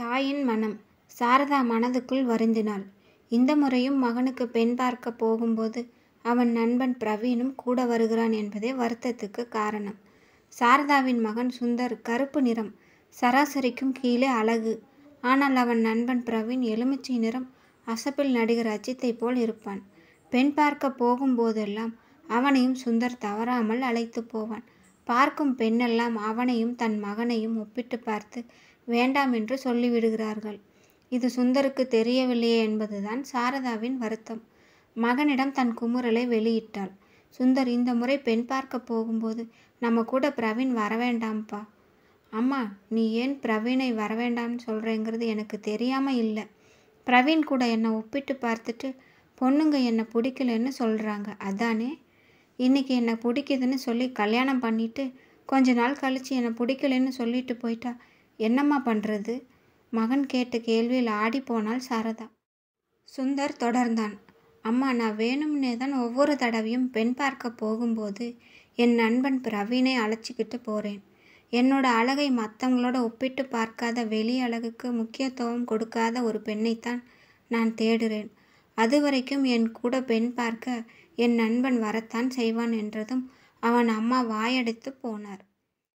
தாயின் மனம் சாரதா மனதுக்குள் வருந்தினாள் இந்த முறையும் மகனுக்கு பெண் பார்க்க போகும்போது அவன் நண்பன் பிரவீனும் கூட வருகிறான் என்பதே வருத்தத்துக்கு காரணம் சாரதாவின் மகன் சுந்தர் கருப்பு நிறம் சராசரிக்கும் கீழே அழகு ஆனால் அவன் நண்பன் பிரவீன் எலுமிச்சை நிறம் அசப்பில் நடிகர் அஜித்தை போல் இருப்பான் பெண் பார்க்க போகும்போதெல்லாம் அவனையும் சுந்தர் தவறாமல் அழைத்து போவான் பார்க்கும் பெண்ணெல்லாம் அவனையும் தன் மகனையும் ஒப்பிட்டு பார்த்து வேண்டாம் என்று சொல்லிவிடுகிறார்கள் இது சுந்தருக்கு தெரியவில்லையே என்பதுதான் சாரதாவின் வருத்தம் மகனிடம் தன் குமுறலை வெளியிட்டாள் சுந்தர் இந்த முறை பெண் பார்க்க போகும்போது நம்ம கூட பிரவீன் வரவேண்டாம்ப்பா அம்மா நீ ஏன் பிரவீனை வரவேண்டாம்னு சொல்கிறேங்கிறது எனக்கு தெரியாமல் இல்லை பிரவீன் கூட என்னை ஒப்பிட்டு பார்த்துட்டு பொண்ணுங்க என்னை பிடிக்கலன்னு சொல்கிறாங்க அதானே இன்றைக்கி என்னை பிடிக்குதுன்னு சொல்லி கல்யாணம் பண்ணிவிட்டு கொஞ்ச நாள் கழித்து என்னை பிடிக்கலன்னு சொல்லிட்டு போயிட்டா என்னம்மா பண்ணுறது மகன் கேட்ட கேள்வியில் போனால் சாரதா சுந்தர் தொடர்ந்தான் அம்மா நான் வேணும்னே தான் ஒவ்வொரு தடவையும் பெண் பார்க்க போகும்போது என் நண்பன் பிரவீனை அழைச்சிக்கிட்டு போகிறேன் என்னோட அழகை மற்றவங்களோட ஒப்பிட்டு பார்க்காத வெளி அழகுக்கு முக்கியத்துவம் கொடுக்காத ஒரு பெண்ணைத்தான் நான் அது அதுவரைக்கும் என் கூட பெண் பார்க்க என் நண்பன் வரத்தான் செய்வான் என்றதும் அவன் அம்மா வாயடைத்து போனார்